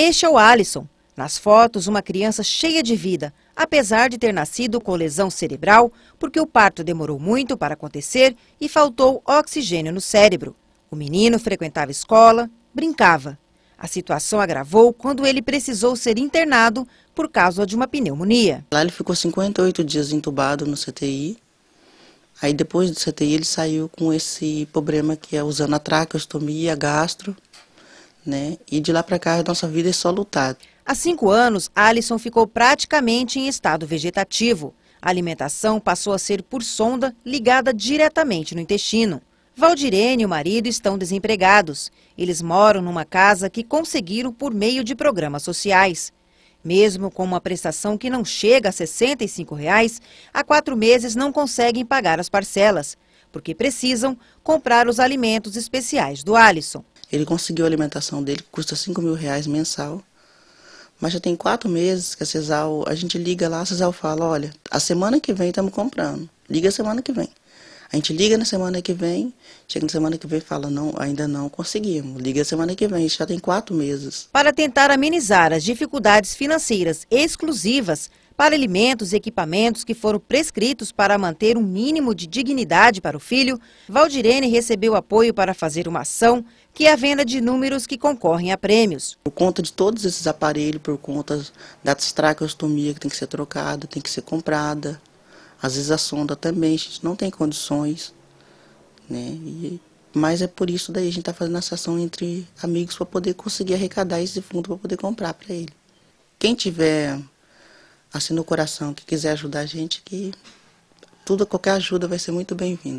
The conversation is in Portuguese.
Este é o Alisson. Nas fotos, uma criança cheia de vida, apesar de ter nascido com lesão cerebral, porque o parto demorou muito para acontecer e faltou oxigênio no cérebro. O menino frequentava escola, brincava. A situação agravou quando ele precisou ser internado por causa de uma pneumonia. Lá ele ficou 58 dias entubado no CTI. Aí depois do CTI ele saiu com esse problema que é usando a traqueostomia, gastro né? E de lá para cá a nossa vida é só lutar. Há cinco anos, Alisson ficou praticamente em estado vegetativo. A alimentação passou a ser por sonda ligada diretamente no intestino. Valdirene e o marido estão desempregados. Eles moram numa casa que conseguiram por meio de programas sociais. Mesmo com uma prestação que não chega a R$ 65, reais, há quatro meses não conseguem pagar as parcelas, porque precisam comprar os alimentos especiais do Alisson. Ele conseguiu a alimentação dele, que custa 5 mil reais mensal. Mas já tem quatro meses que a Cesal, a gente liga lá, a Cesal fala, olha, a semana que vem estamos comprando. Liga a semana que vem. A gente liga na semana que vem, chega na semana que vem e fala, não, ainda não conseguimos. Liga na semana que vem, já tem quatro meses. Para tentar amenizar as dificuldades financeiras exclusivas para alimentos e equipamentos que foram prescritos para manter um mínimo de dignidade para o filho, Valdirene recebeu apoio para fazer uma ação que é a venda de números que concorrem a prêmios. Por conta de todos esses aparelhos, por conta da distracostomia que tem que ser trocada, tem que ser comprada, às vezes a sonda também, a gente não tem condições, né? E, mas é por isso daí a gente está fazendo essa ação entre amigos para poder conseguir arrecadar esse fundo para poder comprar para ele. Quem tiver assim no coração, que quiser ajudar a gente, que tudo, qualquer ajuda vai ser muito bem-vinda.